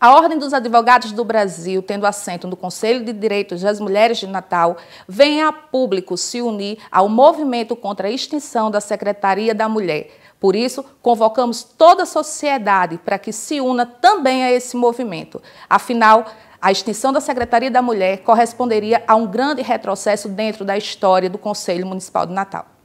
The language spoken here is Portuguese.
A Ordem dos Advogados do Brasil, tendo assento no Conselho de Direitos das Mulheres de Natal, vem a público se unir ao movimento contra a extinção da Secretaria da Mulher. Por isso, convocamos toda a sociedade para que se una também a esse movimento. Afinal, a extinção da Secretaria da Mulher corresponderia a um grande retrocesso dentro da história do Conselho Municipal de Natal.